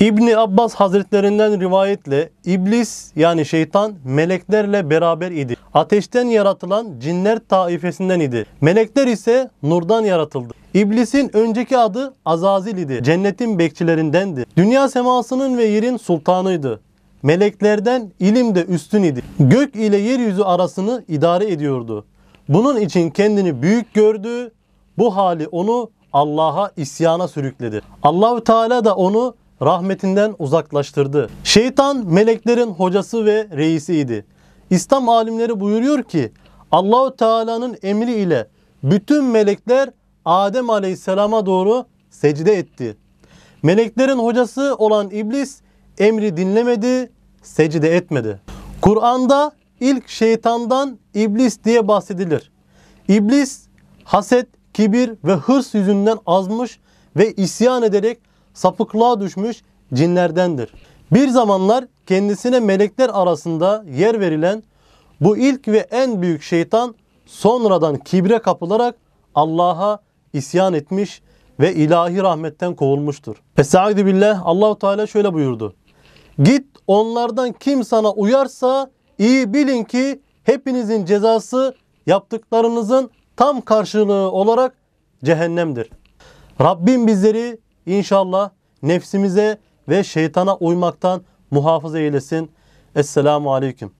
İbni Abbas hazretlerinden rivayetle iblis yani şeytan meleklerle beraber idi. Ateşten yaratılan cinler taifesinden idi. Melekler ise nurdan yaratıldı. İblisin önceki adı Azazil idi. Cennetin bekçilerindendi. Dünya semasının ve yerin sultanıydı. Meleklerden ilim de üstün idi. Gök ile yeryüzü arasını idare ediyordu. Bunun için kendini büyük gördü. Bu hali onu Allah'a isyana sürükledi. Allahü Teala da onu rahmetinden uzaklaştırdı. Şeytan meleklerin hocası ve reisiydi. İslam alimleri buyuruyor ki Allahu Teala'nın emri ile bütün melekler Adem Aleyhisselam'a doğru secde etti. Meleklerin hocası olan iblis emri dinlemedi, secde etmedi. Kur'an'da ilk şeytandan iblis diye bahsedilir. İblis haset, kibir ve hırs yüzünden azmış ve isyan ederek sapıklığa düşmüş cinlerdendir. Bir zamanlar kendisine melekler arasında yer verilen bu ilk ve en büyük şeytan sonradan kibre kapılarak Allah'a isyan etmiş ve ilahi rahmetten kovulmuştur. Estaizu billah Allahu Teala şöyle buyurdu. Git onlardan kim sana uyarsa iyi bilin ki hepinizin cezası yaptıklarınızın tam karşılığı olarak cehennemdir. Rabbim bizleri İnşallah nefsimize ve şeytana uymaktan muhafaza eylesin. Esselamu Aleyküm.